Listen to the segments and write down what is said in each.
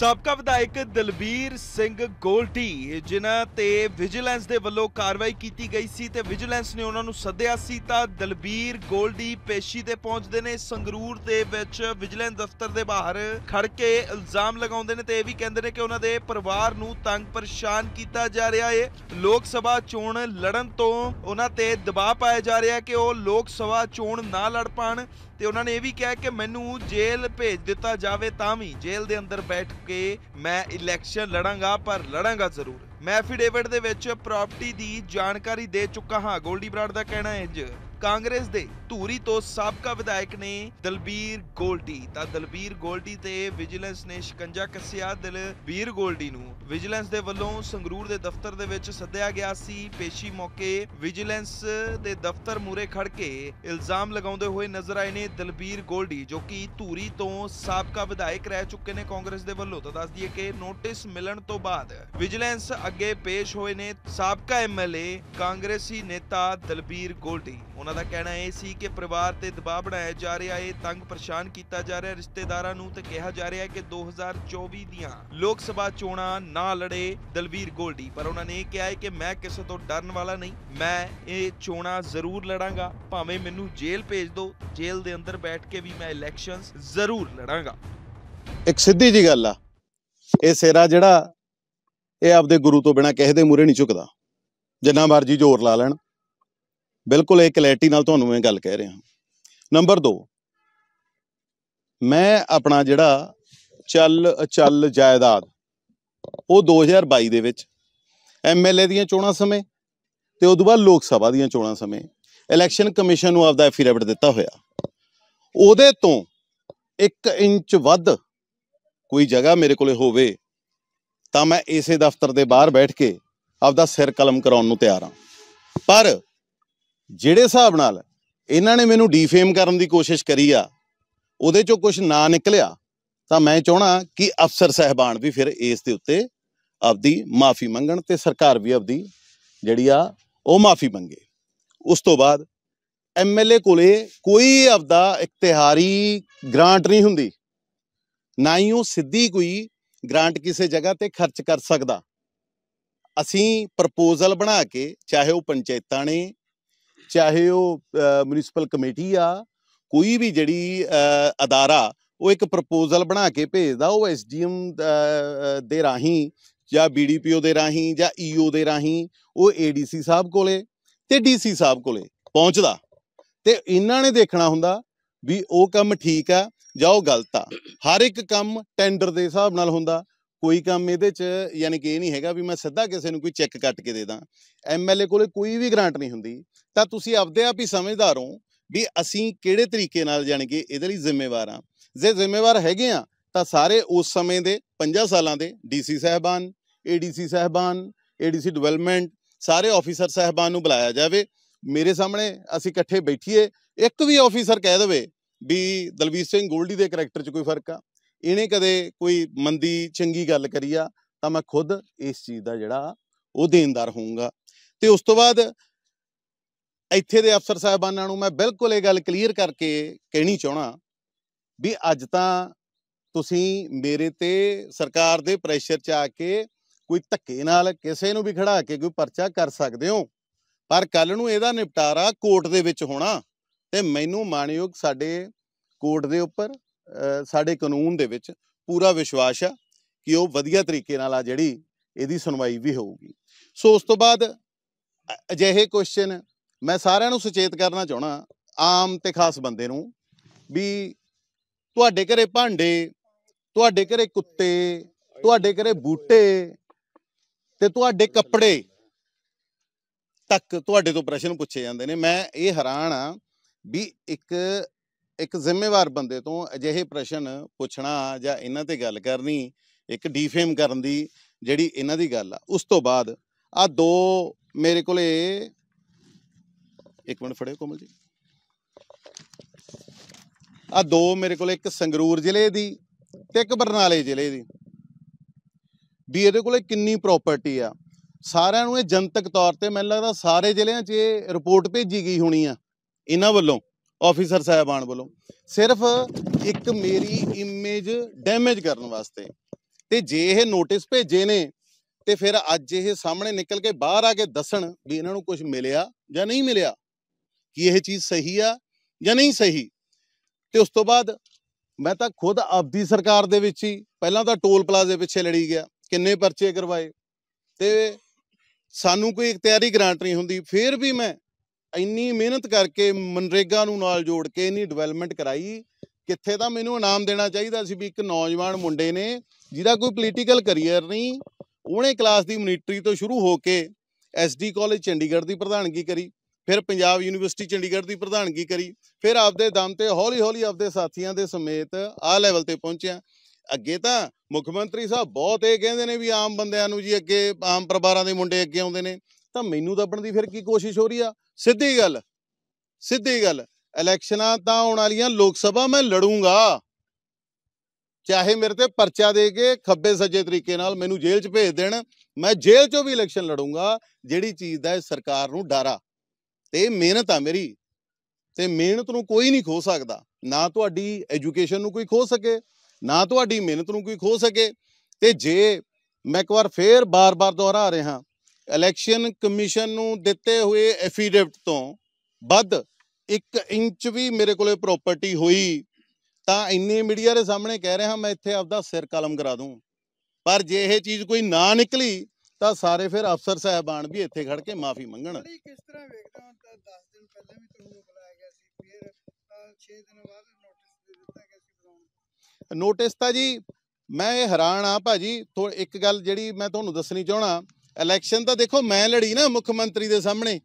ਸਾਬਕਾ ਵਿਧਾਇਕ ਦਲਬੀਰ ਸਿੰਘ ਗੋਲਟੀ ਜਿਨ੍ਹਾਂ ਤੇ ਵਿਜੀਲੈਂਸ ਦੇ ਵੱਲੋਂ ਕਾਰਵਾਈ ਕੀਤੀ ਗਈ ਸੀ ਤੇ ਵਿਜੀਲੈਂਸ ਨੇ ਉਹਨਾਂ ਨੂੰ ਸੱਦਿਆ ਸੀ ਤਾਂ ਦਲਬੀਰ ਗੋਲਡੀ ਪੇਸ਼ੀ ਤੇ ਪਹੁੰਚਦੇ ਨੇ ਸੰਗਰੂਰ ਦੇ ਵਿੱਚ ਵਿਜੀਲੈਂਸ ਦਫ਼ਤਰ ਦੇ ਬਾਹਰ ਖੜ ਕੇ ਇਲਜ਼ਾਮ ਲਗਾਉਂਦੇ ਨੇ ਤੇ ਇਹ ਵੀ ਕਹਿੰਦੇ ਨੇ ਕਿ ਉਹਨਾਂ ਦੇ ਪਰਿਵਾਰ ਨੂੰ ਤੰਗ ਪਰੇਸ਼ਾਨ ਕੀਤਾ ਜਾ ਰਿਹਾ ਹੈ ਲੋਕ ਸਭਾ ਚੋਣ ਲੜਨ ਤੋਂ ਉਹਨਾਂ ਤੇ ਦਬਾਅ ਪਾਇਆ ਜਾ ਰਿਹਾ ਹੈ ਕਿ ਉਹ ਲੋਕ ਸਭਾ ਚੋਣ ਨਾ ਲੜ ਪਾਣ ਤੇ ਉਹਨਾਂ ਨੇ ਇਹ ਵੀ ਕਿਹਾ ਕਿ ਮੈਨੂੰ ਜੇਲ੍ਹ ਭੇਜ ਦਿੱਤਾ ਜਾਵੇ ਤਾਂ ਵੀ ਜੇਲ੍ਹ ਦੇ ਅੰਦਰ ਬੈਠ ਕਿ ਮੈਂ ਇਲੈਕਸ਼ਨ ਲੜਾਂਗਾ ਪਰ ਲੜਾਂਗਾ ਜ਼ਰੂਰ ਮੈਂ ਐਫੀਡੇਵਿਟ ਦੇ ਵਿੱਚ ਪ੍ਰਾਪਰਟੀ ਦੀ ਜਾਣਕਾਰੀ ਦੇ ਚੁੱਕਾ ਹਾਂ ਗੋਲਡੀ ਬਰਾਡ ਦਾ ਕਹਿਣਾ ਹੈ ਜੀ ਕਾਂਗਰਸ ਦੇ ਧੂਰੀ ਤੋਂ ਸਾਬਕਾ ਵਿਧਾਇਕ ਨੇ ਦਲਬੀਰ ਗੋਲਡੀ ਤਾਂ ਦਲਬੀਰ ਗੋਲਡੀ ਤੇ ਵਿਜੀਲੈਂਸ ਨੇ ਸ਼ਿਕੰਜਾ ਕੱਸਿਆ ਦਲਬੀਰ ਗੋਲਡੀ ਨੂੰ ਵਿਜੀਲੈਂਸ ਦੇ ਵੱਲੋਂ ਸੰਗਰੂਰ ਦੇ ਦਫ਼ਤਰ ਦੇ ਵਿੱਚ ਸੱਦਿਆ ਗਿਆ ਸੀ ਪੇਸ਼ੀ ਮੌਕੇ ਵਿਜੀਲੈਂਸ ਦੇ ਦਫ਼ਤਰ ਮੂਰੇ ਖੜ ਕੇ ਇਲਜ਼ਾਮ ਲਗਾਉਂਦੇ ਹੋਏ ਨਜ਼ਰ ਆਏ ਨੇ ਦਲਬੀਰ ਗੋਲਡੀ ਜੋ ਕਿ ਧੂਰੀ ਤੋਂ ਸਾਬਕਾ ਵਿਧਾਇਕ ਰਹਿ ਚੁੱਕੇ ਨੇ ਕਾਂਗਰਸ ਦੇ ਵੱਲੋਂ ਤਾਂ ਦੱਸ ਦਈਏ ਕਿ ਨੋਟਿਸ ਮਿਲਣ ਤੋਂ ਬਾਅਦ ਵਿਜੀਲੈਂਸ ਅੱਗੇ ਪੇਸ਼ ਹੋਏ ਨੇ ਸਾਬਕਾ ਐਮਐਲਏ ਕਾਂਗਰਸੀ ਨੇਤਾ ਦਲਬੀਰ ਗੋਲਡੀ ਉਹਨਾਂ ਦਾ ਕਹਿਣਾ ਇਹ ਸੀ ਕਿ ਪਰਿਵਾਰ ਤੇ ਦਬਾਅ ਬਣਾਇਆ ਜਾ ਰਿਹਾ ਹੈ ਤੰਗ ਪਰੇਸ਼ਾਨ ਕੀਤਾ ਜਾ ਰਿਹਾ ਰਿਸ਼ਤੇਦਾਰਾਂ ਨੂੰ ਤੇ ਕਿਹਾ ਜਾ ਰਿਹਾ ਹੈ ਕਿ 2024 ਦੀਆਂ ਲੋਕ ਸਭਾ ਚੋਣਾਂ ਨਾ ਲੜੇ ਦਲਵੀਰ ਗੋਲਡੀ ਪਰ ਉਹਨਾਂ ਨੇ ਇਹ ਕਿਹਾ ਹੈ ਕਿ ਮੈਂ ਕਿਸੇ ਤੋਂ ਡਰਨ ਵਾਲਾ ਨਹੀਂ ਮੈਂ ਇਹ ਚੋਣਾਂ ਜ਼ਰੂਰ ਲੜਾਂਗਾ ਭਾਵੇਂ ਮੈਨੂੰ ਜੇਲ੍ਹ ਭੇਜ ਦਿਓ ਜੇਲ੍ਹ ਦੇ ਅੰਦਰ ਬੈਠ ਕੇ ਵੀ ਮੈਂ ਇਲੈਕਸ਼ਨਸ ਜ਼ਰੂਰ ਲੜਾਂਗਾ ਇੱਕ ਸਿੱਧੀ ਜੀ ਗੱਲ ਆ ਇਹ ਸੇਰਾ ਜਿਹੜਾ ਇਹ ਆਪਦੇ ਗੁਰੂ ਤੋਂ ਬਿਨਾ ਕਿਸੇ ਦੇ ਮੂਰੇ ਨਹੀਂ ਝੁਕਦਾ ਜਿੰਨਾ ਮਰਜੀ ਜ਼ੋਰ ਲਾ ਲੈਣ ਬਿਲਕੁਲ ਇਹ ਕਲੈਰਟੀ ਨਾਲ ਤੁਹਾਨੂੰ ਇਹ ਗੱਲ ਕਹਿ ਰਿਹਾ ਨੰਬਰ 2 ਮੈਂ ਆਪਣਾ ਜਿਹੜਾ ਚੱਲ ਚੱਲ ਜਾਇਦਾਦ ਉਹ 2022 ਦੇ ਵਿੱਚ ਐਮਐਲਏ ਦੀਆਂ ਚੋਣਾਂ ਸਮੇਂ ਤੇ ਉਸ ਤੋਂ ਬਾਅਦ ਲੋਕ ਸਭਾ ਦੀਆਂ ਚੋਣਾਂ ਸਮੇਂ ਇਲੈਕਸ਼ਨ ਕਮਿਸ਼ਨ ਨੂੰ ਆਪਦਾ ਐਫੀਡੇਵਿਟ ਦਿੱਤਾ ਹੋਇਆ ਉਹਦੇ ਤੋਂ 1 ਇੰਚ ਵੱਧ ਕੋਈ ਜਗ੍ਹਾ ਮੇਰੇ ਕੋਲੇ ਹੋਵੇ ਤਾਂ ਮੈਂ ਇਸੇ ਦਫ਼ਤਰ ਦੇ ਬਾਹਰ ਬੈਠ ਕੇ ਆਪਦਾ ਸਿਰ ਕਲਮ ਕਰਾਉਣ ਨੂੰ ਤਿਆਰ ਹਾਂ ਪਰ ਜਿਹੜੇ ਹਿਸਾਬ ਨਾਲ ਇਹਨਾਂ ਨੇ ਮੈਨੂੰ ਡੀਫੇਮ ਕਰਨ ਦੀ ਕੋਸ਼ਿਸ਼ ਕਰੀ ਆ ਉਹਦੇ ਚੋਂ ਕੁਝ ਨਾ ਨਿਕਲਿਆ ਤਾਂ ਮੈਂ ਚਾਹਣਾ ਕਿ ਅਫਸਰ ਸਹਿਬਾਨ ਵੀ ਫਿਰ ਇਸ ਦੇ ਉੱਤੇ ਆਪਦੀ ਮਾਫੀ ਮੰਗਣ ਤੇ ਸਰਕਾਰ ਵੀ ਆਪਦੀ ਜਿਹੜੀ ਆ ਉਹ ਮਾਫੀ ਮੰਗੇ ਉਸ ਤੋਂ ਬਾਅਦ ਐਮਐਲਏ ਕੋਲੇ ਕੋਈ ਆਪਦਾ ਇਖਤਿਹਾਰੀ ਗ੍ਰਾਂਟ ਨਹੀਂ ਹੁੰਦੀ ਨਾ ਹੀ ਉਹ ਸਿੱਧੀ ਕੋਈ ਗ੍ਰਾਂਟ ਕਿਸੇ ਜਗ੍ਹਾ ਤੇ ਖਰਚ ਕਰ ਸਕਦਾ ਅਸੀਂ ਪ੍ਰਪੋਜ਼ਲ ਬਣਾ ਕੇ ਚਾਹੇ ਉਹ ਪੰਚਾਇਤਾਂ ਨੇ ਚਾਹੇ ਉਹ ਮਿਊਨਿਸਪਲ ਕਮੇਟੀ ਆ ਕੋਈ ਵੀ ਜਿਹੜੀ ਅਦਾਰਾ ਉਹ ਇੱਕ ਪ੍ਰਪੋਜ਼ਲ ਬਣਾ ਕੇ ਭੇਜਦਾ ਉਹ ਐਸਡੀਐਮ ਦੇ ਰਾਹੀਂ ਜਾਂ ਬੀਡੀਪੀਓ ਦੇ ਰਾਹੀਂ ਜਾਂ ਈਓ e ਦੇ ਰਾਹੀਂ ਉਹ ਏਡੀਸੀ ਸਾਹਿਬ ਕੋਲੇ ਤੇ ਡੀਸੀ ਸਾਹਿਬ ਕੋਲੇ ਪਹੁੰਚਦਾ ਤੇ ਇਹਨਾਂ ਨੇ ਦੇਖਣਾ ਹੁੰਦਾ ਵੀ ਉਹ ਕੰਮ ਠੀਕ ਆ ਜਾਂ ਉਹ ਗਲਤ ਆ ਹਰ ਇੱਕ ਕੰਮ ਟੈਂਡਰ ਦੇ ਹਿਸਾਬ ਨਾਲ ਹੁੰਦਾ ਕੋਈ ਕੰਮ ਇਹਦੇ 'ਚ ਯਾਨੀ ਕਿ ਇਹ ਨਹੀਂ ਹੈਗਾ ਵੀ ਮੈਂ ਸਿੱਧਾ ਕਿਸੇ ਨੂੰ ਕੋਈ ਚੈੱਕ ਕੱਟ ਕੇ ਦੇ ਦਾਂ ਐਮਐਲਏ ਕੋਲੇ ਕੋਈ ਵੀ ਗ੍ਰਾਂਟ ਨਹੀਂ ਹੁੰਦੀ ਤਾਂ ਤੁਸੀਂ ਆਪਦੇ ਆਪ ਹੀ ਸਮਝਦਾਰ ਹੋ ਵੀ ਅਸੀਂ ਕਿਹੜੇ ਤਰੀਕੇ ਨਾਲ ਯਾਨੀ ਕਿ ਇਹਦੇ ਲਈ ਜ਼ਿੰਮੇਵਾਰ ਆ ਜੇ ਜ਼ਿੰਮੇਵਾਰ ਹੈਗੇ ਆ ਤਾਂ ਸਾਰੇ ਉਸ ਸਮੇਂ ਦੇ 50 ਸਾਲਾਂ ਦੇ ਡੀਸੀ ਸਹਿਬਾਨ ਏਡੀਸੀ ਸਹਿਬਾਨ ਏਡੀਸੀ ਡਿਵੈਲਪਮੈਂਟ ਸਾਰੇ ਆਫੀਸਰ ਸਹਿਬਾਨ ਨੂੰ ਬੁਲਾਇਆ ਜਾਵੇ ਮੇਰੇ ਸਾਹਮਣੇ ਅਸੀਂ ਇਕੱਠੇ ਬੈਠੀਏ ਇੱਕ ਵੀ ਆਫੀਸਰ ਕਹਿ ਦੇਵੇ ਵੀ ਦਲਵੀਰ ਸਿੰਘ ਗੋਲਡੀ ਦੇ ਕੈਰੈਕਟਰ 'ਚ ਕੋਈ ਫਰਕ ਆ ਇਹਨੇ ਕਦੇ ਕੋਈ ਮੰਦੀ ਚੰਗੀ ਗੱਲ ਕਰੀ ਆ ਤਾਂ ਮੈਂ ਖੁਦ ਇਸ ਚੀਜ਼ ਦਾ ਜਿਹੜਾ ਉਹ ਦੇਨਦਾਰ ਹੋਊਗਾ ਤੇ ਉਸ ਤੋਂ ਬਾਅਦ ਇੱਥੇ ਦੇ ਅਫਸਰ ਸਾਹਿਬਾਨਾਂ ਨੂੰ ਮੈਂ ਬਿਲਕੁਲ ਇਹ ਗੱਲ ਕਲੀਅਰ ਕਰਕੇ ਕਹਿਣੀ ਚਾਹਣਾ ਵੀ ਅੱਜ ਤਾਂ ਤੁਸੀਂ ਮੇਰੇ ਤੇ ਸਰਕਾਰ ਦੇ ਪ੍ਰੈਸ਼ਰ 'ਚ ਆ ਕੇ ਕੋਈ ਧੱਕੇ ਨਾਲ ਕਿਸੇ ਨੂੰ ਵੀ ਖੜਾ ਕੇ ਕੋਈ ਪਰਚਾ ਕਰ ਸਕਦੇ ਹੋ ਪਰ ਕੱਲ ਨੂੰ ਇਹਦਾ ਨਿਪਟਾਰਾ ਕੋਰਟ ਦੇ ਵਿੱਚ ਹੋਣਾ ਤੇ ਮੈਨੂੰ ਮਾਨਯੋਗ ਸਾਡੇ ਕੋਰਟ ਦੇ ਉੱਪਰ ਸਾਡੇ ਕਾਨੂੰਨ ਦੇ ਵਿੱਚ ਪੂਰਾ ਵਿਸ਼ਵਾਸ ਆ ਕਿ ਉਹ ਵਧੀਆ ਤਰੀਕੇ ਨਾਲ ਆ ਜਿਹੜੀ ਇਹਦੀ ਸੁਣਵਾਈ ਵੀ ਹੋਊਗੀ ਸੋ ਉਸ ਤੋਂ ਬਾਅਦ ਅਜਿਹੇ ਕੁਐਸਚਨ ਮੈਂ ਸਾਰਿਆਂ ਨੂੰ ਸੁਚੇਤ ਕਰਨਾ ਚਾਹਣਾ ਆਮ ਤੇ ਖਾਸ ਬੰਦੇ ਨੂੰ ਵੀ ਤੁਹਾਡੇ ਘਰੇ ਭਾਂਡੇ ਤੁਹਾਡੇ ਘਰੇ ਕੁੱਤੇ ਤੁਹਾਡੇ ਘਰੇ ਬੂਟੇ ਤੇ ਤੁਹਾਡੇ ਕੱਪੜੇ ਤੱਕ ਤੁਹਾਡੇ ਤੋਂ ਪ੍ਰਸ਼ਨ ਪੁੱਛੇ ਜਾਂਦੇ ਨੇ ਮੈਂ ਇਹ ਹੈਰਾਨ ਆ ਵੀ ਇੱਕ ਇੱਕ ਜ਼ਿੰਮੇਵਾਰ ਬੰਦੇ ਤੋਂ ਅਜਿਹੇ ਪ੍ਰਸ਼ਨ ਪੁੱਛਣਾ ਜਾਂ ਇਹਨਾਂ ਤੇ ਗੱਲ ਕਰਨੀ ਇੱਕ ਡੀਫੇਮ ਕਰਨ ਦੀ ਜਿਹੜੀ ਇਹਨਾਂ ਦੀ ਗੱਲ ਆ ਉਸ ਤੋਂ ਬਾਅਦ ਆ ਦੋ ਮੇਰੇ ਕੋਲੇ ਇੱਕ ਮਿੰਟ ਫੜਿਓ ਕੋਮਲ ਜੀ ਆ ਦੋ ਮੇਰੇ ਕੋਲੇ ਇੱਕ ਸੰਗਰੂਰ ਜ਼ਿਲ੍ਹੇ ਦੀ ਤੇ ਇੱਕ ਬਰਨਾਲੇ ਜ਼ਿਲ੍ਹੇ ਦੀ ਵੀ ਇਹਦੇ ਕੋਲੇ ਕਿੰਨੀ ਪ੍ਰਾਪਰਟੀ ਆ ਸਾਰਿਆਂ ਨੂੰ ਇਹ ਜਨਤਕ ਤੌਰ ਤੇ ਮੈਨੂੰ ਲੱਗਦਾ ਸਾਰੇ ਜ਼ਿਲ੍ਹਿਆਂ 'ਚ ਇਹ ਰਿਪੋਰਟ ਭੇਜੀ ਗਈ ਹੋਣੀ ਆ ਇਹਨਾਂ ਵੱਲੋਂ ਆਫੀਸਰ ਸਾਹਿਬਾਨ ਵੱਲੋਂ ਸਿਰਫ ਇੱਕ ਮੇਰੀ ਇਮੇਜ ਡੈਮੇਜ ਕਰਨ ਵਾਸਤੇ ਤੇ ਜੇ ਇਹ ਨੋਟਿਸ ਭੇਜੇ ਨੇ ਤੇ ਫਿਰ ਅੱਜ ਇਹ ਸਾਹਮਣੇ ਨਿਕਲ ਕੇ ਬਾਹਰ ਆ ਕੇ ਦੱਸਣ ਵੀ ਇਹਨਾਂ ਨੂੰ ਕੁਝ ਮਿਲਿਆ ਜਾਂ ਨਹੀਂ ਮਿਲਿਆ ਕਿ ਇਹ ਚੀਜ਼ ਸਹੀ ਆ ਜਾਂ ਨਹੀਂ ਸਹੀ ਤੇ ਉਸ ਤੋਂ ਬਾਅਦ ਮੈਂ ਤਾਂ ਖੁਦ ਆਪਦੀ ਸਰਕਾਰ ਦੇ ਵਿੱਚ ਹੀ ਪਹਿਲਾਂ ਤਾਂ ਟੋਲ ਪਲਾਜ਼ੇ ਪਿੱਛੇ ਲੜੀ ਗਿਆ ਕਿੰਨੇ ਪਰਚੇ ਕਰਵਾਏ ਤੇ ਸਾਨੂੰ ਕੋਈ ਇਖਤਿਆਰੀ ਗਰੰਟ ਨਹੀਂ ਹੁੰਦੀ ਫਿਰ ਵੀ ਮੈਂ ਇੰਨੀ ਮਿਹਨਤ ਕਰਕੇ ਮਨਰੇਗਾ ਨੂੰ ਨਾਲ ਜੋੜ ਕੇ ਇੰਨੀ ਡਿਵੈਲਪਮੈਂਟ ਕਰਾਈ ਕਿੱਥੇ ਤਾਂ ਮੈਨੂੰ ਇਨਾਮ ਦੇਣਾ ਚਾਹੀਦਾ ਸੀ ਵੀ ਇੱਕ ਨੌਜਵਾਨ ਮੁੰਡੇ ਨੇ ਜਿਹਦਾ ਕੋਈ ਪੋਲੀਟੀਕਲ ਕੈਰੀਅਰ ਨਹੀਂ ਉਹਨੇ ਕਲਾਸ ਦੀ ਮੋਨੀਟਰੀ ਤੋਂ ਸ਼ੁਰੂ ਹੋ ਕੇ ਐਸਡੀ ਕਾਲਜ ਚੰਡੀਗੜ੍ਹ ਦੀ ਪ੍ਰਧਾਨਗੀ ਕਰੀ ਫਿਰ ਪੰਜਾਬ ਯੂਨੀਵਰਸਿਟੀ ਚੰਡੀਗੜ੍ਹ ਦੀ ਪ੍ਰਧਾਨਗੀ ਕਰੀ ਫਿਰ ਆਪਦੇ ਦਮ ਤੇ ਹੌਲੀ-ਹੌਲੀ ਆਪਦੇ ਸਾਥੀਆਂ ਦੇ ਸਮੇਤ ਆ ਲੈਵਲ ਤੇ ਪਹੁੰਚਿਆ ਅੱਗੇ ਤਾਂ ਮੁੱਖ ਮੰਤਰੀ ਸਾਹਿਬ ਬਹੁਤ ਇਹ ਕਹਿੰਦੇ ਨੇ ਵੀ ਆਮ ਬੰਦਿਆਂ ਨੂੰ ਜੀ ਅੱਗੇ ਆਮ ਪਰਿਵਾਰਾਂ ਦੇ ਮੁੰਡੇ ਅੱਗੇ ਆਉਂਦੇ ਨੇ ਤਾਂ ਮੈਨੂੰ ਦੱਬਣ ਦੀ ਫਿਰ ਕੀ ਕੋਸ਼ਿਸ਼ ਹੋ ਰਹੀ ਆ ਸਿੱਧੀ ਗੱਲ ਸਿੱਧੀ ਗੱਲ ਇਲੈਕਸ਼ਨਾਂ ਤਾਂ ਆਉਣ ਵਾਲੀਆਂ ਲੋਕ ਸਭਾ ਮੈਂ ਲੜੂੰਗਾ ਚਾਹੇ ਮੇਰੇ ਤੇ ਪਰਚਾ ਦੇ ਕੇ ਖੱਬੇ ਸੱਜੇ ਤਰੀਕੇ ਨਾਲ ਮੈਨੂੰ ਜੇਲ੍ਹ 'ਚ ਭੇਜ ਦੇਣ ਮੈਂ ਜੇਲ੍ਹ 'ਚੋਂ ਵੀ ਇਲੈਕਸ਼ਨ ਲੜੂੰਗਾ ਜਿਹੜੀ ਚੀਜ਼ ਦਾ ਸਰਕਾਰ ਨੂੰ ਡਾਰਾ ਤੇ ਮਿਹਨਤ ਆ ਮੇਰੀ ਤੇ ਮਿਹਨਤ ਨੂੰ ਕੋਈ ਨਹੀਂ ਖੋ ਸਕਦਾ ਨਾ ਤੁਹਾਡੀ ਐਜੂਕੇਸ਼ਨ ਨੂੰ ਕੋਈ ਖੋ ਸਕੇ ਨਾ ਤੁਹਾਡੀ ਮਿਹਨਤ ਨੂੰ ਕੋਈ ਖੋ ਸਕੇ ਤੇ ਜੇ ਮੈਂ ਇੱਕ ਵਾਰ ਫੇਰ ਬਾਰ-ਬਾਰ ਦੁਹਰਾ ਰਿਹਾ ਇਲੈਕਸ਼ਨ ਕਮਿਸ਼ਨ ਨੂੰ ਦਿੱਤੇ ਹੋਏ ਐਫੀਡੇਵਿਟ ਤੋਂ ਵੱਧ 1 ਇੰਚ ਵੀ ਮੇਰੇ ਕੋਲੇ ਪ੍ਰਾਪਰਟੀ ਹੋਈ ਤਾਂ ਇੰਨੇ ਮੀਡੀਆ ਦੇ ਸਾਹਮਣੇ ਕਹਿ ਰਿਹਾ ਮੈਂ ਇੱਥੇ ਆਪਦਾ ਸਿਰ ਕਲਮ ਕਰਾ ਦੂੰ ਪਰ ਜੇ ਇਹ ਚੀਜ਼ ਕੋਈ ਨਾ ਨਿਕਲੀ ਤਾਂ ਸਾਰੇ ਫਿਰ ਅਫਸਰ ਸਹਿਬਾਨ ਵੀ ਇੱਥੇ ਖੜ ਕੇ ਮਾਫੀ ਮੰਗਣ ਕਿਸ ਤਰ੍ਹਾਂ ਵੇਖਦੇ ਹੋ ਤਾਂ 10 ਦਿਨ ਪਹਿਲਾਂ ਵੀ ਤੁਹਾਨੂੰ ਬੁਲਾਇਆ ਗਿਆ ਸੀ ਫਿਰ 6 ਦਿਨ ਬਾਅਦ ਨੋਟਿਸ ਦੇ ਦਿੱਤਾ ਗਿਆ ਸੀ ਨੋਟਿਸ ਤਾਂ ਜੀ ਮੈਂ ਇਹ ਹੈਰਾਨ ਆ ਭਾਜੀ ਇੱਕ ਗੱਲ ਜਿਹੜੀ ਮੈਂ ਤੁਹਾਨੂੰ ਦੱਸਣੀ ਚਾਹਣਾ ਇਲੈਕਸ਼ਨ ਤਾਂ ਦੇਖੋ ਮੈਂ ਲੜੀ ਨਾ ਮੁੱਖ ਮੰਤਰੀ ਦੇ ਸਾਹਮਣੇ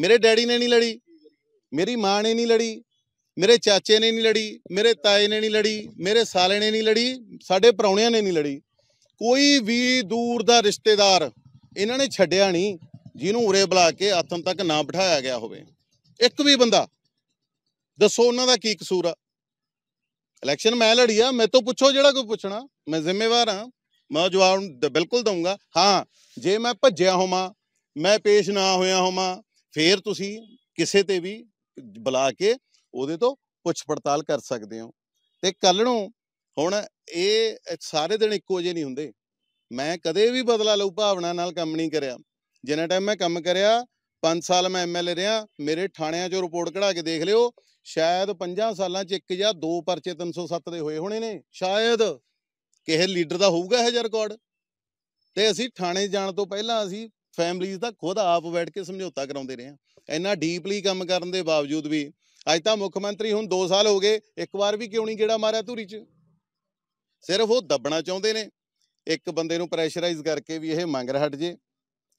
ਮੇਰੇ ਡੈਡੀ ਨੇ ਨਹੀਂ ਲੜੀ ਮੇਰੀ ਮਾਂ ਨੇ ਨਹੀਂ ਲੜੀ ਮੇਰੇ ਚਾਚੇ ਨੇ ਨਹੀਂ ਲੜੀ ਮੇਰੇ ਤਾਏ ਨੇ ਨਹੀਂ ਲੜੀ ਮੇਰੇ ਸਾਲੇ ਨੇ ਨਹੀਂ ਲੜੀ ਸਾਡੇ ਪਰੌਣਿਆਂ ਨੇ ਨਹੀਂ ਲੜੀ ਕੋਈ ਵੀ ਦੂਰ ਦਾ ਰਿਸ਼ਤੇਦਾਰ ਇਹਨਾਂ ਨੇ ਛੱਡਿਆ ਨਹੀਂ ਜਿਹਨੂੰ ਉਰੇ ਬੁਲਾ ਕੇ ਆਤਮ ਤੱਕ ਨਾ ਬਿਠਾਇਆ ਗਿਆ ਹੋਵੇ ਇੱਕ ਵੀ ਬੰਦਾ ਦੱਸੋ ਉਹਨਾਂ ਦਾ ਕੀ ਕਸੂਰ ਆ ਇਲੈਕਸ਼ਨ ਮੈਂ ਲੜੀ ਆ ਮੈਨੂੰ ਪੁੱਛੋ ਜਿਹੜਾ ਕੋਈ ਪੁੱਛਣਾ ਮੈਂ ਜ਼ਿੰਮੇਵਾਰ ਆ ਮੈਂ ਜਵਾਬ ਬਿਲਕੁਲ ਦਊਂਗਾ ਹਾਂ ਜੇ ਮੈਂ ਭੱਜਿਆ ਹੋਵਾਂ ਮੈਂ ਪੇਸ਼ ਨਾ ਹੋਇਆ ਹੋਵਾਂ ਫੇਰ ਤੁਸੀਂ ਕਿਸੇ ਤੇ ਵੀ ਬੁਲਾ ਕੇ ਉਹਦੇ ਤੋਂ ਪੁੱਛ ਪੜਤਾਲ ਕਰ ਸਕਦੇ ਹੋ ਤੇ ਕੱਲ ਨੂੰ ਹੁਣ ਇਹ ਸਾਰੇ ਦਿਨ ਇੱਕੋ ਜਿਹੇ ਨਹੀਂ ਹੁੰਦੇ ਮੈਂ ਕਦੇ ਵੀ ਬਦਲਾ ਲਊ ਭਾਵਨਾ ਨਾਲ ਕੰਮ ਨਹੀਂ ਕਰਿਆ ਜਿੰਨਾ ਟਾਈਮ ਮੈਂ ਕੰਮ ਕਰਿਆ 5 ਸਾਲ ਮੈਂ ਐਮਐਲਏ ਰਿਹਾ ਮੇਰੇ ਥਾਣਿਆਂ 'ਚੋਂ ਰਿਪੋਰਟ ਕਢਾ ਕੇ ਦੇਖ ਲਿਓ ਸ਼ਾਇਦ 5 ਸਾਲਾਂ 'ਚ ਇੱਕ ਜਾਂ ਦੋ ਪਰਚੇ 307 ਦੇ ਹੋਏ ਹੋਣੇ ਨੇ ਸ਼ਾਇਦ ਕਿਸੇ ਲੀਡਰ ਦਾ ਹੋਊਗਾ ਇਹ ਜਿਹਾ ਰਿਕਾਰਡ ਤੇ ਅਸੀਂ ਥਾਣੇ ਜਾਣ ਤੋਂ ਪਹਿਲਾਂ ਅਸੀਂ ਫੈਮਲੀਜ਼ ਦਾ ਖੁਦ ਆਪ ਬੈਠ ਕੇ ਸਮਝੌਤਾ ਕਰਾਉਂਦੇ ਰਹੇ ਹਾਂ ਇੰਨਾ ਡੀਪਲੀ ਕੰਮ ਕਰਨ ਦੇ ਬਾਵਜੂਦ ਵੀ ਅੱਜ ਤਾਂ ਮੁੱਖ ਮੰਤਰੀ ਹੁਣ 2 ਸਾਲ ਹੋ ਗਏ ਇੱਕ ਵਾਰ ਵੀ ਕਿਉਂ ਨਹੀਂ ਗੇੜਾ ਮਾਰਿਆ ਧੂਰੀ 'ਚ ਸਿਰਫ ਉਹ ਦੱਬਣਾ ਚਾਹੁੰਦੇ ਨੇ ਇੱਕ ਬੰਦੇ ਨੂੰ ਪ੍ਰੈਸ਼ਰਾਈਜ਼ ਕਰਕੇ ਵੀ ਇਹ ਮੰਗ ਹਟ ਜੇ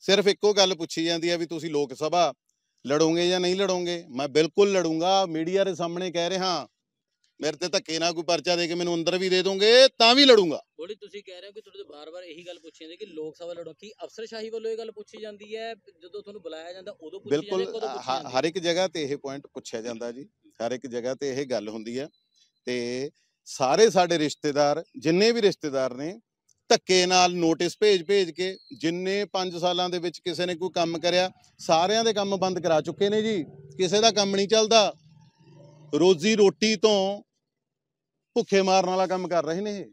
ਸਿਰਫ ਇੱਕੋ ਗੱਲ ਪੁੱਛੀ ਜਾਂਦੀ ਹੈ ਵੀ ਤੁਸੀਂ ਲੋਕ ਸਭਾ ਲੜੋਗੇ ਜਾਂ ਨਹੀਂ ਲੜੋਗੇ ਮੈਂ ਬਿਲਕੁਲ ਲੜੂੰਗਾ ਮੀਡੀਆ ਦੇ ਸਾਹਮਣੇ ਕਹਿ ਰਿਹਾ ਮੇਰੇ ਤੇ ਧੱਕੇ ਨਾਲ ਕੋਈ ਪਰਚਾ ਦੇ ਕੇ ਮੈਨੂੰ ਅੰਦਰ ਵੀ ਦੇ ਦੋਗੇ ਤਾਂ ਵੀ ਲੜੂੰਗਾ ਬੋਲੀ ਤੁਸੀਂ ਕਹਿ ਰਹੇ ਹੋ ਕਿ ਤੁਹਾਡੇ ਤੋਂ ਬਾਰ-ਬਾਰ ਇਹੀ ਗੱਲ ਪੁੱਛੀ ਜਾਂਦੀ ਕਿ ਲੋਕ ਸਭਾ ਲੜੋ ਕੀ ਅਫਸਰਸ਼ਾਹੀ ਵੱਲੋਂ ਇਹ ਗੱਲ ਪੁੱਛੀ ਜਾਂਦੀ ਹੈ ਜਦੋਂ ਤੁਹਾਨੂੰ ਬੁਲਾਇਆ ਜਾਂਦਾ ਉਦੋਂ ਪੁੱਛੀ ਜਾਂਦੀ ਹੈ ਬਿਲਕੁਲ ਹਰ ਇੱਕ ਜਗ੍ਹਾ ਤੇ ਇਹ ਪੁਆਇੰਟ ਪੁੱਛਿਆ ਜਾਂਦਾ ਜੀ ਹਰ ਇੱਕ ਜਗ੍ਹਾ ਤੇ ਇਹ ਗੱਲ ਹੁੰਦੀ ਹੈ ਤੇ ਸਾਰੇ ਸਾਡੇ ਰਿਸ਼ਤੇਦਾਰ ਜਿੰਨੇ ਵੀ ਰਿਸ਼ਤੇਦਾਰ ਨੇ ਧੱਕੇ ਨਾਲ ਨੋਟਿਸ ਭੇਜ-ਭੇਜ ਕੇ ਜਿੰਨੇ 5 ਸਾਲਾਂ ਦੇ ਵਿੱਚ ਕਿਸੇ ਨੇ ਕੋਈ ਕੰਮ ਕਰਿਆ ਸਾਰਿਆਂ ਦੇ ਕੰਮ ਬੰਦ ਕਰਾ ਚੁੱਕੇ ਨੇ ਜੀ ਕਿਸੇ ਦਾ ਕੰਮ ਨਹੀਂ ਚੱਲਦਾ ਰੋਜ਼ੀ ਰੋਟੀ ਤੋਂ ਭੁੱਖੇ ਮਾਰਨ ਵਾਲਾ ਕੰਮ ਕਰ ਰਹੇ ਨੇ ਇਹ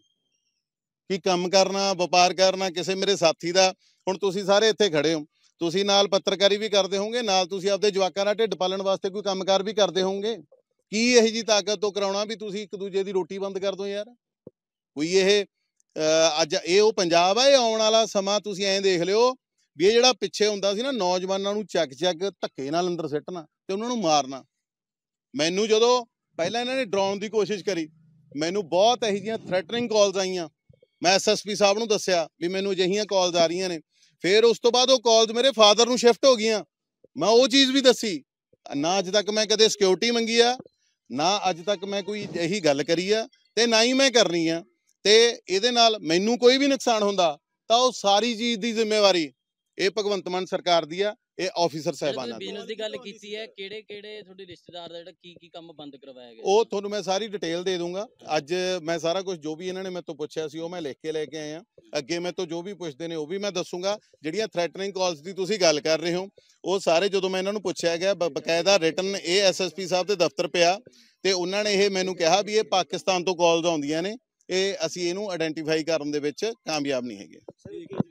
ਕੀ ਕੰਮ ਕਰਨਾ ਵਪਾਰ ਕਰਨਾ ਕਿਸੇ ਮੇਰੇ ਸਾਥੀ ਦਾ ਹੁਣ ਤੁਸੀਂ ਸਾਰੇ ਇੱਥੇ ਖੜੇ ਹੋ ਤੁਸੀਂ ਨਾਲ ਪੱਤਰਕਾਰੀ ਵੀ ਕਰਦੇ ਹੋਵੋਗੇ ਨਾਲ ਤੁਸੀਂ ਆਪਦੇ ਜਵਾਕਾਂ ਦਾ ਢਿੱਡ ਪਾਲਣ ਵਾਸਤੇ ਕੋਈ ਕੰਮਕਾਰ ਵੀ ਕਰਦੇ ਹੋਵੋਗੇ ਕੀ ਇਹ ਜੀ ਤਾਕਤ ਤੋਂ ਕਰਾਉਣਾ ਵੀ ਤੁਸੀਂ ਇੱਕ ਦੂਜੇ ਦੀ ਰੋਟੀ ਬੰਦ ਕਰ ਦੋ ਯਾਰ ਕੋਈ ਇਹ ਅੱਜ ਇਹ ਉਹ ਪੰਜਾਬ ਆ ਇਹ ਆਉਣ ਵਾਲਾ ਸਮਾਂ ਤੁਸੀਂ ਐਂ ਦੇਖ ਲਿਓ ਵੀ ਇਹ ਜਿਹੜਾ ਪਿੱਛੇ ਹੁੰਦਾ ਸੀ ਨਾ ਨੌਜਵਾਨਾਂ ਨੂੰ ਚੱਕ ਚੱਕ ਧੱਕੇ ਨਾਲ ਅੰਦਰ ਸਿੱਟਣਾ ਤੇ ਉਹਨਾਂ ਨੂੰ ਮਾਰਨਾ ਮੈਨੂੰ ਜਦੋਂ ਪਹਿਲਾਂ ਇਹਨਾਂ ਨੇ ਡਰਾਉਣ ਦੀ ਕੋਸ਼ਿਸ਼ ਕਰੀ ਮੈਨੂੰ ਬਹੁਤ ਇਹੋ ਜੀਆਂ ਥ੍ਰੈਟਨਿੰਗ ਕਾਲਸ ਆਈਆਂ ਮੈਂ ਐਸਐਸਪੀ ਸਾਹਿਬ ਨੂੰ ਦੱਸਿਆ ਵੀ ਮੈਨੂੰ ਅਜਿਹੀਆਂ ਕਾਲਸ ਆ ਰਹੀਆਂ ਨੇ ਫਿਰ ਉਸ ਤੋਂ ਬਾਅਦ ਉਹ ਕਾਲਸ ਮੇਰੇ ਫਾਦਰ ਨੂੰ ਸ਼ਿਫਟ ਹੋ ਗਈਆਂ ਮੈਂ ਉਹ ਚੀਜ਼ ਵੀ ਦੱਸੀ ਨਾ ਅੱਜ ਤੱਕ ਮੈਂ ਕਦੇ ਸਿਕਿਉਰਿਟੀ ਮੰਗੀ ਆ ਨਾ ਅੱਜ ਤੱਕ ਮੈਂ ਕੋਈ ਇਹੀ ਗੱਲ ਕਰੀ ਆ ਤੇ ਨਾ ਹੀ ਮੈਂ ਕਰਨੀ ਆ ਤੇ ਇਹਦੇ ਨਾਲ ਮੈਨੂੰ ਕੋਈ ਵੀ ਨੁਕਸਾਨ ਹੁੰਦਾ ਤਾਂ ਉਹ ਸਾਰੀ ਚੀਜ਼ ਦੀ ਜ਼ਿੰਮੇਵਾਰੀ ਇਹ ਭਗਵੰਤ ਮਾਨ ਸਰਕਾਰ ਦੀ ਆ ਇਹ ਆਫੀਸਰ ਸਾਹਿਬਾਨਾਂ ਤੋਂ ਬਿਜ਼ਨਸ ਦੀ ਗੱਲ ਕੀਤੀ ਹੈ ਕਿਹੜੇ ਕਿਹੜੇ ਤੁਹਾਡੇ ਰਿਸ਼ਤੇਦਾਰ ਦਾ ਜਿਹੜਾ ਕੀ ਕੀ ਕੰਮ ਬੰਦ ਕਰਵਾਇਆ ਗਿਆ ਉਹ ਤੁਹਾਨੂੰ ਮੈਂ ਸਾਰੀ ਡਿਟੇਲ ਦੇ ਦੂੰਗਾ ਅੱਜ ਮੈਂ ਸਾਰਾ ਕੁਝ ਜੋ ਵੀ ਇਹਨਾਂ ਨੇ ਮੈਨੂੰ ਪੁੱਛਿਆ ਸੀ ਉਹ ਮੈਂ ਲਿਖ ਕੇ ਲੈ ਕੇ ਆਇਆ ਅੱਗੇ ਮੈਂ ਤੋਂ ਜੋ ਵੀ ਪੁੱਛਦੇ ਨੇ ਉਹ ਵੀ ਮੈਂ ਦੱਸੂਗਾ ਜਿਹੜੀਆਂ ਥ੍ਰੈਟਨਿੰਗ ਕਾਲਸ ਦੀ ਤੁਸੀਂ ਗੱਲ ਕਰ ਰਹੇ ਹੋ ਉਹ ਸਾਰੇ ਜਦੋਂ ਮੈਂ ਇਹਨਾਂ ਨੂੰ ਪੁੱਛਿਆ ਗਿਆ ਬਕਾਇਦਾ ਰਿਟਨ ਇਹ ਐਸਐਸਪੀ ਸਾਹਿਬ ਦੇ ਦਫ਼ਤਰ ਪਿਆ ਤੇ ਉਹਨਾਂ ਨੇ ਇਹ ਮੈਨੂੰ ਕਿਹਾ ਵੀ ਇਹ ਪਾਕਿਸਤਾਨ ਤੋਂ ਕਾਲਸ ਆਉਂਦੀਆਂ ਨੇ ਇਹ ਅਸੀਂ ਇਹਨੂੰ ਆਇਡੈਂਟੀਫਾਈ ਕਰਨ ਦੇ ਵਿੱਚ ਕਾਮਯਾਬ ਨਹੀਂ ਹੈਗੇ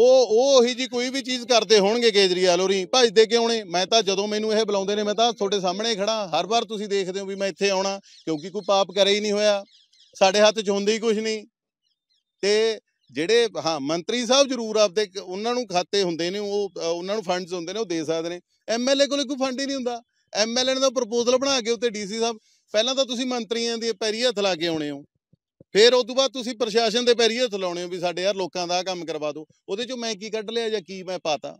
ਉਹ ਉਹ ਹੀ ਜੀ ਕੋਈ ਵੀ ਚੀਜ਼ ਕਰਦੇ ਹੋਣਗੇ ਕੇਜਰੀਵਾਲ ਹੋਰੀ ਭਜਦੇ ਕਿਉਂ ਨੇ ਮੈਂ ਤਾਂ ਜਦੋਂ ਮੈਨੂੰ ਇਹ ਬੁਲਾਉਂਦੇ ਨੇ ਮੈਂ ਤਾਂ ਤੁਹਾਡੇ ਸਾਹਮਣੇ ਖੜਾ ਹਰ ਵਾਰ ਤੁਸੀਂ ਦੇਖਦੇ ਹੋ ਵੀ ਮੈਂ ਇੱਥੇ ਆਉਣਾ ਕਿਉਂਕਿ ਕੋਈ ਪਾਪ ਕਰੇ ਹੀ ਨਹੀਂ ਹੋਇਆ ਸਾਡੇ ਹੱਥ 'ਚ ਹੁੰਦੀ ਕੁਝ ਨਹੀਂ ਤੇ ਜਿਹੜੇ ਹਾਂ ਮੰਤਰੀ ਸਾਹਿਬ ਜ਼ਰੂਰ ਆਪਦੇ ਉਹਨਾਂ ਨੂੰ ਖਾਤੇ ਹੁੰਦੇ ਨੇ ਉਹ ਉਹਨਾਂ ਨੂੰ ਫੰਡਸ ਹੁੰਦੇ ਨੇ ਉਹ ਦੇ ਸਕਦੇ ਨੇ ਐਮਐਲਏ ਕੋਲੇ ਕੋਈ ਫੰਡ ਹੀ ਨਹੀਂ ਹੁੰਦਾ ਐਮਐਲਏ ਨੇ ਤਾਂ ਪ੍ਰਪੋਜ਼ਲ ਬਣਾ ਕੇ ਉੱਤੇ ਡੀਸੀ ਸਾਹਿਬ ਪਹਿਲਾਂ ਤਾਂ ਤੁਸੀਂ ਮੰਤਰੀਆਂ ਦੀ ਪੈਰੀ ਹੱਥ ਲਾ ਕੇ ਆਉਣੇ ਹੋ ਫਿਰ ਉਸ ਤੋਂ ਬਾਅਦ ਤੁਸੀਂ ਪ੍ਰਸ਼ਾਸਨ ਦੇ ਪੈਰੀ ਹੱਥ ਲਾਉਣੇ ਵੀ ਸਾਡੇ ਯਾਰ ਲੋਕਾਂ ਦਾ ਕੰਮ ਕਰਵਾ ਦਿਓ ਉਹਦੇ ਚੋਂ ਮੈਂ ਕੀ ਕੱਢ ਲਿਆ ਜਾਂ ਕੀ ਮੈਂ ਪਾਤਾ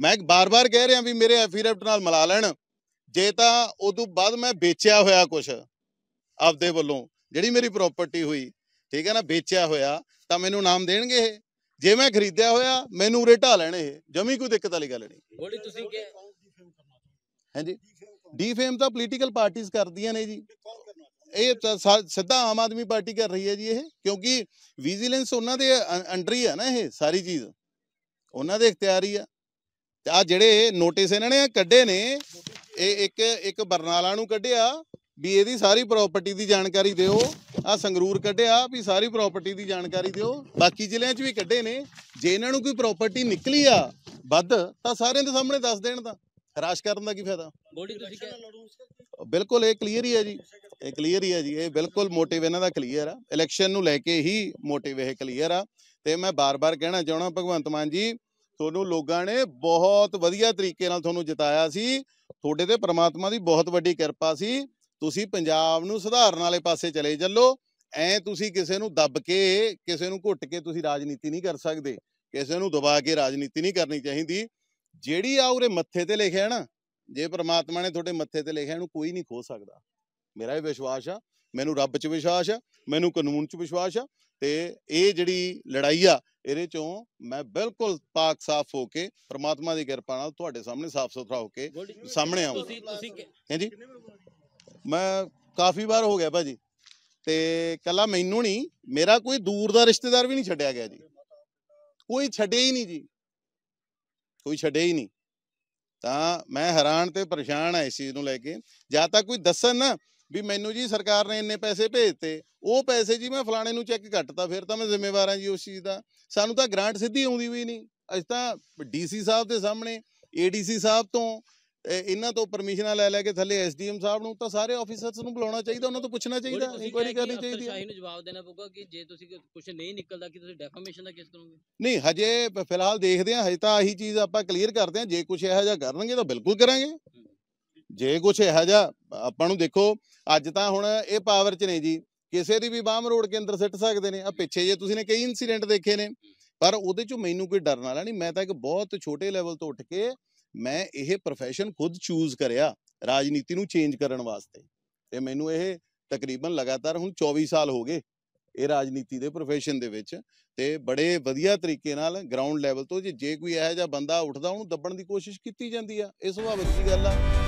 ਮੈਂ ਬਾਰ-ਬਾਰ ਕਹਿ ਰਿਹਾ ਵੀ ਮੇਰੇ ਐਫੀਰੈਪਟ ਨਾਲ ਮਿਲਾ ਲੈਣ ਜੇ ਤਾਂ ਉਸ ਤੋਂ ਬਾਅਦ ਮੈਂ ਵੇਚਿਆ ਹੋਇਆ ਕੁਝ ਆਪਦੇ ਵੱਲੋਂ ਜਿਹੜੀ ਮੇਰੀ ਪ੍ਰਾਪਰਟੀ ਹੋਈ ਠੀਕ ਹੈ ਨਾ ਵੇਚਿਆ ਹੋਇਆ ਤਾਂ ਮੈਨੂੰ ਨਾਮ ਦੇਣਗੇ ਇਹ ਜੇ ਮੈਂ ਖਰੀਦਿਆ ਹੋਇਆ ਮੈਨੂੰ ਉਰੇ ਢਾ ਲੈਣੇ ਇਹ ਜਮੀ ਕੋਈ ਦਿੱਕਤ ਵਾਲੀ ਗੱਲ ਨਹੀਂ ਬੋਲੀ ਤੁਸੀਂ ਕਿ ਹਾਂਜੀ ਡੀਫੇਮ ਤਾਂ ਪੋਲੀਟੀਕਲ ਪਾਰਟੀਆਂ ਕਰਦੀਆਂ ਨੇ ਜੀ ਇਹ ਸਿੱਧਾ ਆਮ ਆਦਮੀ ਪਾਰਟੀ ਕਰ ਰਹੀ ਹੈ ਜੀ ਇਹ ਕਿਉਂਕਿ ਵਿਜੀਲੈਂਸ ਉਹਨਾਂ ਦੇ ਅੰਡਰ ਹੀ ਆ ਨਾ ਇਹ ਸਾਰੀ ਚੀਜ਼ ਉਹਨਾਂ ਦੇ ਇਖਤਿਆਰ ਹੀ ਆ ਤੇ ਆ ਜਿਹੜੇ ਨੋਟਿਸ ਇਹਨਾਂ ਨੇ ਕੱਢੇ ਨੇ ਇਹ ਇੱਕ ਇੱਕ ਬਰਨਾਲਾ ਨੂੰ ਕੱਢਿਆ ਵੀ ਇਹਦੀ ਸਾਰੀ ਪ੍ਰਾਪਰਟੀ ਦੀ ਜਾਣਕਾਰੀ ਦਿਓ ਆ ਸੰਗਰੂਰ ਕੱਢਿਆ ਵੀ ਸਾਰੀ ਪ੍ਰਾਪਰਟੀ ਦੀ ਜਾਣਕਾਰੀ ਦਿਓ ਬਾਕੀ ਜ਼ਿਲ੍ਹਿਆਂ 'ਚ ਵੀ ਕੱਢੇ ਨੇ ਜੇ ਇਹਨਾਂ ਨੂੰ ਕੋਈ ਪ੍ਰਾਪਰਟੀ ਨਿਕਲੀ ਆ ਵੱਧ ਤਾਂ ਸਾਰਿਆਂ ਦੇ ਸਾਹਮਣੇ ਦੱਸ ਦੇਣ ਦਾ ਹਰਾਸ਼ ਕਰਨ ਦਾ ਕੀ ਫਾਇਦਾ ਤੁਸੀਂ ਬਿਲਕੁਲ ਇਹ ਕਲੀਅਰ ਹੀ ਹੈ ਜੀ ਇਹ ਕਲੀਅਰ ਹੀ ਹੈ ਜੀ ਇਹ ਬਿਲਕੁਲ ਮੋਟਿਵ ਇਹਨਾਂ ਦਾ ਕਲੀਅਰ ਆ ਇਲੈਕਸ਼ਨ ਨੂੰ ਲੈ ਕੇ ਹੀ ਮੋਟਿਵ ਇਹ ਕਲੀਅਰ ਆ ਤੇ ਮੈਂ ਬਾਰ-ਬਾਰ ਕਹਿਣਾ ਚਾਹਣਾ ਭਗਵੰਤ ਮਾਨ ਜੀ ਤੁਹਾਨੂੰ ਲੋਕਾਂ ਨੇ ਬਹੁਤ ਵਧੀਆ ਤਰੀਕੇ ਨਾਲ ਤੁਹਾਨੂੰ ਜਿਤਾਇਆ ਸੀ ਤੁਹਾਡੇ ਤੇ ਪ੍ਰਮਾਤਮਾ ਦੀ ਬਹੁਤ ਵੱਡੀ ਕਿਰਪਾ ਸੀ ਤੁਸੀਂ ਪੰਜਾਬ ਨੂੰ ਸੁਧਾਰਨ ਵਾਲੇ ਪਾਸੇ ਚਲੇ ਚੱਲੋ ਐ ਤੁਸੀਂ ਕਿਸੇ ਨੂੰ ਦੱਬ ਕੇ ਕਿਸੇ ਨੂੰ ਘੁੱਟ ਕੇ ਤੁਸੀਂ ਰਾਜਨੀਤੀ ਨਹੀਂ ਕਰ ਸਕਦੇ ਕਿਸੇ ਨੂੰ ਦਬਾ ਕੇ ਰਾਜਨੀਤੀ ਨਹੀਂ ਕਰਨੀ ਚਾਹੀਦੀ ਜਿਹੜੀ ਆ ਉਹਰੇ ਮੱਥੇ ਤੇ ਲਿਖਿਆ ਨਾ ਜੇ ਪ੍ਰਮਾਤਮਾ ਨੇ ਤੁਹਾਡੇ ਮੱਥੇ ਤੇ ਲਿਖਿਆ ਇਹਨੂੰ ਕੋਈ ਨਹੀਂ ਖੋ ਸਕਦਾ ਮੇਰਾ ਇਹ ਵਿਸ਼ਵਾਸ ਆ ਮੈਨੂੰ ਰੱਬ 'ਚ ਵਿਸ਼ਵਾਸ ਆ ਮੈਨੂੰ ਕਾਨੂੰਨ 'ਚ ਵਿਸ਼ਵਾਸ ਆ ਤੇ ਇਹ ਜਿਹੜੀ ਲੜਾਈ ਆ ਇਹਦੇ ਚੋਂ ਮੈਂ ਬਿਲਕੁਲ ਪਾਕ ਸਾਫ਼ ਹੋ ਕੇ ਪ੍ਰਮਾਤਮਾ ਦੀ ਕਿਰਪਾ ਨਾਲ ਤੁਹਾਡੇ ਸਾਹਮਣੇ ਸਾਫ਼ ਸੁਥਰਾ ਹੋ ਕੇ ਸਾਹਮਣੇ ਆਉਂਗਾ ਹਾਂਜੀ ਮੈਂ ਕਾਫੀ ਵਾਰ ਹੋ ਗਿਆ ਭਾਜੀ ਤੇ ਕੱਲਾ ਮੈਨੂੰ ਨਹੀਂ ਮੇਰਾ ਕੋਈ ਦੂਰ ਦਾ ਰਿਸ਼ਤੇਦਾਰ ਵੀ ਨਹੀਂ ਛੱਡਿਆ ਗਿਆ ਜੀ ਕੋਈ ਛੱਡਿਆ ਹੀ ਨਹੀਂ ਜੀ ਕੋਈ ਛੱਡੇ ਹੀ ਨਹੀਂ ਤਾਂ ਮੈਂ ਹੈਰਾਨ ਤੇ ਪਰੇਸ਼ਾਨ ਆ ਇਸ ਚੀਜ਼ ਨੂੰ ਲੈ ਕੇ ਜਾਂ ਤਾਂ ਕੋਈ ਦੱਸਣ ਨਾ ਵੀ ਮੈਨੂੰ ਜੀ ਸਰਕਾਰ ਨੇ ਇੰਨੇ ਪੈਸੇ ਭੇਜਤੇ ਉਹ ਪੈਸੇ ਜੀ ਮੈਂ ਫਲਾਣੇ ਨੂੰ ਚੈੱਕ ਕੱਟਤਾ ਫਿਰ ਤਾਂ ਮੈਂ ਜ਼ਿੰਮੇਵਾਰ ਆ ਜੀ ਉਸ ਚੀਜ਼ ਦਾ ਸਾਨੂੰ ਤਾਂ ਗ੍ਰਾਂਟ ਸਿੱਧੀ ਆਉਂਦੀ ਵੀ ਨਹੀਂ ਅਜ ਤਾਂ ਡੀਸੀ ਸਾਹਿਬ ਦੇ ਸਾਹਮਣੇ ਏਡੀਸੀ ਸਾਹਿਬ ਤੋਂ ਇਹਨਾਂ ਤੋਂ ਪਰਮਿਸ਼ਨਾਂ ਲੈ ਲੈ ਕੇ ਥੱਲੇ ਐਸਡੀਐਮ ਸਾਹਿਬ ਨੂੰ ਤਾਂ ਸਾਰੇ ਆਫੀਸਰਸ ਨੂੰ ਬੁਲਾਉਣਾ ਚਾਹੀਦਾ ਉਹਨਾਂ ਤੋਂ ਪੁੱਛਣਾ ਚਾਹੀਦਾ ਇਨਕੁਆਇਰੀ ਕਰਨੀ ਚਾਹੀਦੀ ਹੈ ਨੂੰ ਜਵਾਬ ਦੇਣਾ ਪਊਗਾ ਕਿ ਜੇ ਤੁਸੀਂ ਕੁਝ ਨਹੀਂ ਨਿਕਲਦਾ ਕਿ ਤੁਸੀਂ ਡੈਫਾਮੇਸ਼ਨ ਦਾ ਕੇਸ ਕਰੋਗੇ ਨਹੀਂ ਹਜੇ ਫਿਲਹਾਲ ਦੇਖਦੇ ਹਾਂ ਹਜੇ ਤਾਂ ਆਹੀ ਚੀਜ਼ ਆਪਾਂ ਕਲੀਅਰ ਕਰਦੇ ਹਾਂ ਜੇ ਕੁਝ ਇਹੋ ਜਿਹਾ ਕਰਨਗੇ ਤਾਂ ਬਿਲਕੁਲ ਕਰਾਂਗੇ ਜੇ ਕੁਝ ਇਹੋ ਜਿਹਾ ਆਪਾਂ ਨੂੰ ਦੇਖੋ ਅੱਜ ਤਾਂ ਹੁਣ ਇਹ ਪਾਵਰ 'ਚ ਨਹੀਂ ਜੀ ਕਿਸੇ ਦੀ ਵੀ ਬਾਹਮ ਰੋਡ ਕੇ ਅੰਦਰ ਸਿੱਟ ਸਕਦੇ ਨੇ ਆ ਪਿੱਛੇ ਜੇ ਤੁਸੀਂ ਨੇ ਕਈ ਇਨਸੀਡੈਂਟ ਦੇਖੇ ਨੇ ਪਰ ਉਹਦੇ 'ਚ ਮੈਨੂੰ ਕੋਈ ਡਰਨ ਵਾਲਾ ਨਹੀਂ ਮੈਂ ਤਾਂ ਇੱਕ ਬਹੁਤ ਛੋਟੇ ਲੈਵਲ ਤੋਂ ਉੱਠ ਕੇ ਮੈਂ ਇਹ profession ਖੁਦ ਚੂਜ਼ ਕਰਿਆ ਰਾਜਨੀਤੀ ਨੂੰ ਚੇਂਜ ਕਰਨ ਵਾਸਤੇ ਤੇ ਮੈਨੂੰ ਇਹ ਤਕਰੀਬਨ ਲਗਾਤਾਰ ਹੁਣ 24 ਸਾਲ ਹੋ ਗਏ ਇਹ ਰਾਜਨੀਤੀ ਦੇ profession ਦੇ ਵਿੱਚ ਤੇ ਬੜੇ ਵਧੀਆ ਤਰੀਕੇ ਨਾਲ ਗਰਾਊਂਡ ਲੈਵਲ ਤੋਂ ਜੇ ਕੋਈ ਇਹੋ ਜਿਹਾ ਬੰਦਾ ਉੱਠਦਾ ਉਹਨੂੰ ਦੱਬਣ ਦੀ ਕੋਸ਼ਿਸ਼ ਕੀਤੀ ਜਾਂਦੀ ਆ ਇਹ ਸੁਭਾਵਿਕ ਜੀ ਗੱਲ ਆ